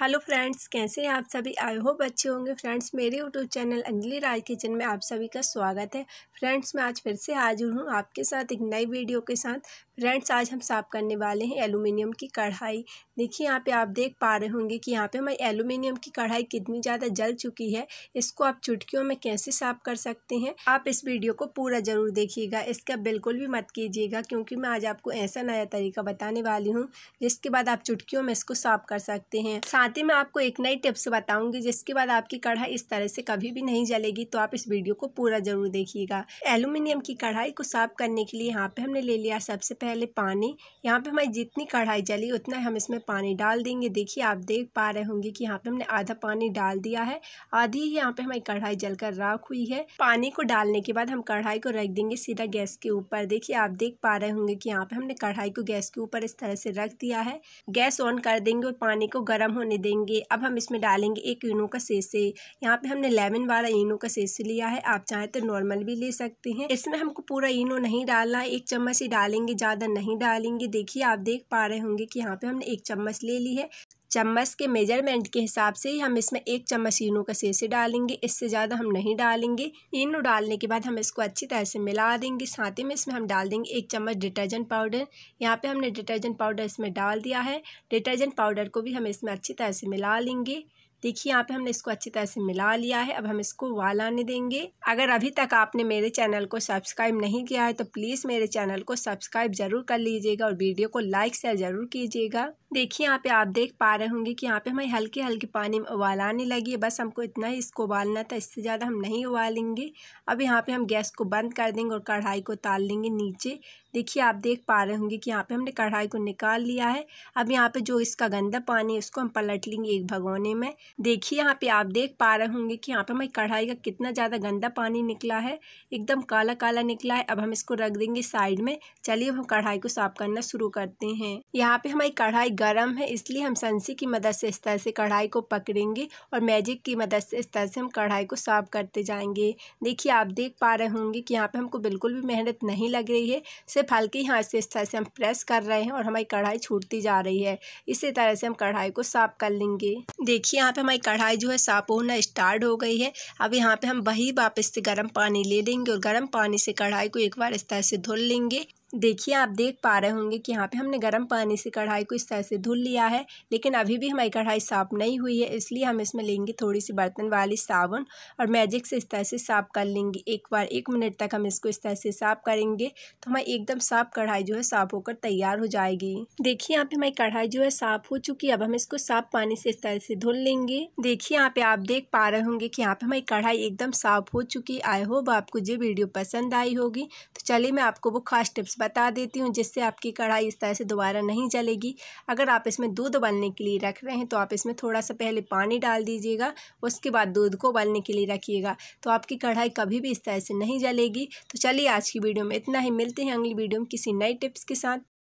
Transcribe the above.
hello friends कैसे हैं आप सभी आई होप अच्छे होंगे फ्रेंड्स मेरे YouTube channel Anjali Raj kitchen में आप सभी का स्वागत है फ्रेंड्स मैं आज फिर से हाजिर हूँ आपके साथ एक नई वीडियो के साथ फ्रेंड्स आज हम साफ़ करने वाले हैं एलुमिनियम की कढ़ाई देखिए यहाँ पे आप देख पा रहे होंगे कि यहाँ पे हमारी एलुमिनियम की कढ़ाई कितनी ज़्यादा जल चुकी है इसको आप चुटकियों में कैसे साफ़ कर सकते हैं आप इस वीडियो को पूरा ज़रूर देखिएगा इसका बिल्कुल भी मत कीजिएगा क्योंकि मैं आज आपको ऐसा नया तरीका बताने वाली हूँ जिसके बाद आप चुटकियों में इसको साफ़ कर सकते हैं साथ ही मैं आपको एक नई टिप्स बताऊँगी जिसके बाद आपकी कढ़ाई इस तरह से कभी भी नहीं जलेगी तो आप इस वीडियो को पूरा ज़रूर देखिएगा एलुमिनियम की कढ़ाई को साफ़ करने के लिए यहाँ पर हमने ले लिया सबसे पहले पहले पानी यहाँ पे हमारी जितनी कढ़ाई जली उतना हम इसमें पानी डाल देंगे देखिए आप देख पा रहे होंगे कि यहाँ पे हमने आधा पानी डाल दिया है आधी ही यहाँ पे हमारी कढ़ाई जलकर राख हुई है पानी को डालने के बाद हम कढ़ाई को रख देंगे सीधा गैस के ऊपर देखिए आप देख पा रहे होंगे की यहाँ पे हमने कढ़ाई को गैस के ऊपर इस तरह से रख दिया है गैस ऑन कर देंगे और पानी को गर्म होने देंगे अब हम इसमें डालेंगे एक इनो का सेसे यहाँ पे हमने लेमन वाला इनो का सेसे लिया है आप चाहे तो नॉर्मल भी ले सकते हैं इसमें हमको पूरा इनो नहीं डालना है एक चम्मच ही डालेंगे ज़्यादा ज़्यादा नहीं डालेंगे देखिए आप देख पा रहे होंगे कि यहाँ पे हमने एक चम्मच ले ली है चम्मच के मेजरमेंट के हिसाब से ही हम इसमें एक चम्मच इनो का सेसे डालेंगे इससे ज़्यादा हम नहीं डालेंगे इनो डालने के बाद हम इसको अच्छी तरह से मिला देंगे साथ ही में इसमें हम डाल देंगे एक चम्मच डिटर्जेंट पाउडर यहाँ पे हमने डिटर्जेंट पाउडर इसमें डाल दिया है डिटर्जेंट पाउडर को भी हम इसमें अच्छी तरह से मिला लेंगे देखिए यहाँ पे हमने इसको अच्छी तरह से मिला लिया है अब हम इसको वाल आने देंगे अगर अभी तक आपने मेरे चैनल को सब्सक्राइब नहीं किया है तो प्लीज़ मेरे चैनल को सब्सक्राइब जरूर कर लीजिएगा और वीडियो को लाइक शेयर जरूर कीजिएगा देखिए यहाँ पे आप देख पा रहे होंगे कि यहाँ पे हमें हल्के हल्के पानी में उबाल आने लगी है बस हमको इतना ही इसको उबालना था इससे ज़्यादा हम नहीं उबालेंगे अब यहाँ पे हम गैस को बंद कर देंगे और कढ़ाई को ताल लेंगे नीचे देखिए आप देख पा रहे होंगे कि यहाँ पे हमने कढ़ाई को निकाल लिया है अब यहाँ पे जो इसका गंदा पानी है उसको हम पलट लेंगे एक भगोने में देखिए यहाँ पे आप देख पा रहे होंगे कि यहाँ पे हमारी कढ़ाई का कितना ज़्यादा गंदा पानी निकला है एकदम काला काला निकला है अब हम इसको रख देंगे साइड में चलिए हम कढ़ाई को साफ करना शुरू करते हैं यहाँ पे हमारी कढ़ाई गर्म है इसलिए हम सनसी की मदद से इस तरह से कढ़ाई को पकड़ेंगे और मैजिक की मदद से इस तरह से हम कढ़ाई को साफ करते जाएंगे देखिए आप देख पा रहे होंगे कि यहाँ पे हमको बिल्कुल भी मेहनत नहीं लग रही है सिर्फ हल्के हाथ से इस तरह से हम प्रेस कर रहे हैं और हमारी कढ़ाई छूटती जा रही है इसी तरह से हम कढ़ाई को साफ़ कर लेंगे देखिए यहाँ पे हमारी कढ़ाई जो है साफ़ होना स्टार्ट हो गई है अब यहाँ पे हम वही वापस से गर्म पानी ले लेंगे और गर्म पानी से कढ़ाई को एक बार इस तरह से धुल लेंगे देखिए आप देख पा रहे होंगे कि यहाँ पे हमने गर्म पानी से कढ़ाई को इस तरह से धुल लिया है लेकिन अभी भी हमारी कढ़ाई साफ़ नहीं हुई है इसलिए हम इसमें लेंगे थोड़ी सी बर्तन वाली साबुन और मैजिक से इस तरह से साफ़ कर लेंगे एक बार एक मिनट तक हम इसको इस तरह से साफ़ करेंगे तो हमारी एकदम साफ़ कढ़ाई जो है साफ़ होकर तैयार हो जाएगी देखिए यहाँ पे हमारी कढ़ाई जो है साफ़ हो चुकी है अब हम इसको साफ़ पानी से इस तरह से धुल लेंगे देखिए यहाँ पे आप देख पा रहे होंगे कि यहाँ पे हमारी कढ़ाई एकदम साफ़ हो चुकी आई होप आपको ये वीडियो पसंद आई होगी तो चलिए मैं आपको वो खास टिप्स बता देती हूँ जिससे आपकी कढ़ाई इस तरह से दोबारा नहीं जलेगी अगर आप इसमें दूध उबलने के लिए रख रहे हैं तो आप इसमें थोड़ा सा पहले पानी डाल दीजिएगा उसके बाद दूध को उबलने के लिए रखिएगा तो आपकी कढ़ाई कभी भी इस तरह से नहीं जलेगी तो चलिए आज की वीडियो में इतना ही मिलते हैं अगली वीडियो में किसी नई टिप्स के साथ